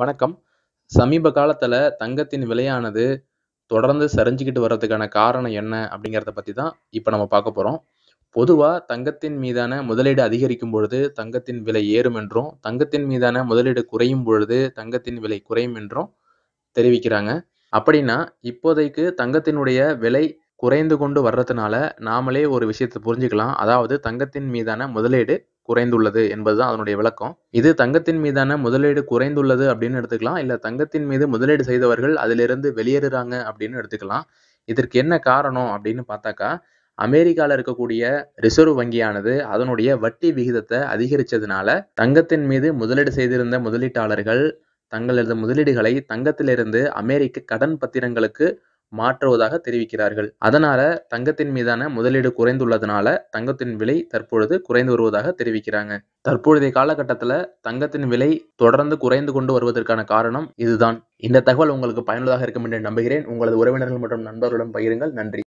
வணக்கம் சமீப காலத்தில் தங்கத்தின் விலையானது தொடர்ந்து சரிஞ்சுக்கிட்டு வர்றதுக்கான காரணம் என்ன அப்படிங்கிறத பற்றி தான் இப்போ நம்ம பார்க்க போகிறோம் பொதுவாக தங்கத்தின் மீதான முதலீடு அதிகரிக்கும் பொழுது தங்கத்தின் விலை ஏறும் என்றும் தங்கத்தின் மீதான முதலீடு குறையும் பொழுது தங்கத்தின் விலை குறையும் என்றும் தெரிவிக்கிறாங்க அப்படின்னா இப்போதைக்கு தங்கத்தினுடைய விலை குறைந்து கொண்டு வர்றதுனால நாமளே ஒரு விஷயத்தை புரிஞ்சுக்கலாம் அதாவது தங்கத்தின் மீதான முதலீடு குறைந்துள்ளது என்பதுதான் அதனுடைய விளக்கம் இது தங்கத்தின் மீதான முதலீடு குறைந்துள்ளது அப்படின்னு எடுத்துக்கலாம் இல்லை தங்கத்தின் மீது முதலீடு செய்தவர்கள் அதிலிருந்து வெளியேறுறாங்க அப்படின்னு எடுத்துக்கலாம் இதற்கு என்ன காரணம் அப்படின்னு பார்த்தாக்கா அமெரிக்காவில் இருக்கக்கூடிய ரிசர்வ் வங்கியானது அதனுடைய வட்டி விகிதத்தை அதிகரிச்சதுனால தங்கத்தின் மீது முதலீடு செய்திருந்த முதலீட்டாளர்கள் தங்களது முதலீடுகளை தங்கத்திலிருந்து அமெரிக்க கடன் பத்திரங்களுக்கு மாற்றுவதாக தெரிவிக்கிறார்கள் அதனால தங்கத்தின் மீதான முதலீடு குறைந்துள்ளதுனால தங்கத்தின் விலை தற்பொழுது குறைந்து வருவதாக தெரிவிக்கிறாங்க தற்பொழுதைய காலகட்டத்தில் தங்கத்தின் விலை தொடர்ந்து குறைந்து கொண்டு வருவதற்கான காரணம் இதுதான் இந்த தகவல் உங்களுக்கு பயனுள்ளதாக இருக்கும் என்று நம்புகிறேன் உங்களது உறவினர்கள் மற்றும் நண்பர்களுடன் பகிருங்கள் நன்றி